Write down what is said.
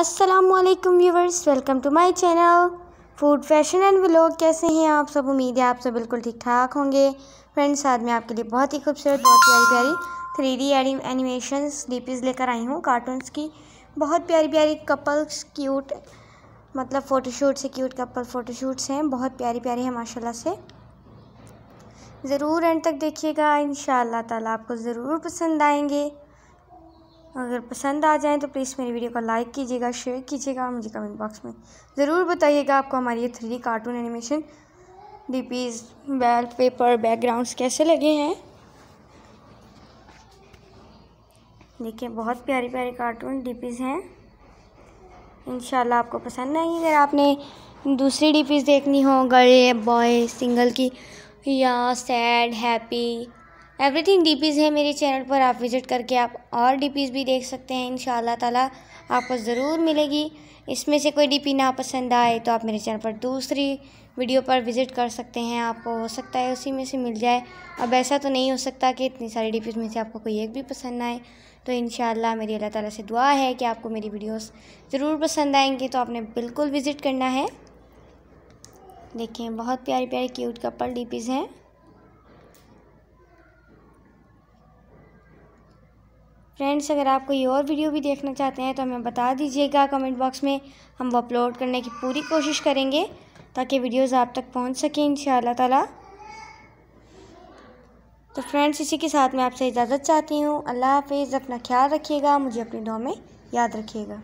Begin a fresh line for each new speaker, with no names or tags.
Aslam viewers welcome to my channel food fashion and vlog कैसे हैं आप सब उम्मीद है आप सब बिल्कुल ठीक ठाक होंगे फ्रेंड्स आज मैं आपके लिए बहुत ही खूबसूरत बहुत प्यारी प्यारी थ्री डी एनिमेशन डीपीज़ लेकर आई हूँ कार्टून्स की बहुत प्यारी प्यारी कपल्स क्यूट मतलब फ़ोटोशूट से क्यूट कपल फ़ोटोशूट्स हैं बहुत प्यारी प्यारी है माशाला से ज़रूर एंड तक देखिएगा इन शाह आपको ज़रूर पसंद आएँगे अगर पसंद आ जाए तो प्लीज़ मेरी वीडियो को लाइक कीजिएगा शेयर कीजिएगा और मुझे कमेंट बॉक्स में ज़रूर बताइएगा आपको हमारी ये three cartoon animation DPs wallpaper backgrounds कैसे लगे हैं देखिए बहुत प्यारे प्यारे कार्टून डीपीज़ हैं इन आपको पसंद आएंगे अगर आपने दूसरी डीपीज देखनी हो गर्ल बॉय सिंगल की या सैड हैप्पी एवरीथिंग डीपीज़ है मेरे चैनल पर आप विज़िट करके आप और डीपीज़ भी देख सकते हैं इन ताला आपको ज़रूर मिलेगी इसमें से कोई डीपी ना पसंद आए तो आप मेरे चैनल पर दूसरी वीडियो पर विज़िट कर सकते हैं आपको हो सकता है उसी में से मिल जाए अब ऐसा तो नहीं हो सकता कि इतनी सारी डी में से आपको कोई एक भी पसंद आए तो इन मेरी अल्लाह ताली से दुआ है कि आपको मेरी वीडियोस ज़रूर पसंद आएंगी तो आपने बिल्कुल विज़िट करना है देखें बहुत प्यारी प्यारी क्यूट कपल डीपीज़ हैं फ्रेंड्स अगर आप कोई और वीडियो भी देखना चाहते हैं तो हमें बता दीजिएगा कमेंट बॉक्स में हम वो अपलोड करने की पूरी कोशिश करेंगे ताकि वीडियोस आप तक पहुंच सकें इन ताला तो फ्रेंड्स इसी के साथ मैं आपसे इजाज़त चाहती हूँ अल्लाह हाफिज़ अपना ख्याल रखिएगा मुझे अपनी डॉ में याद रखिएगा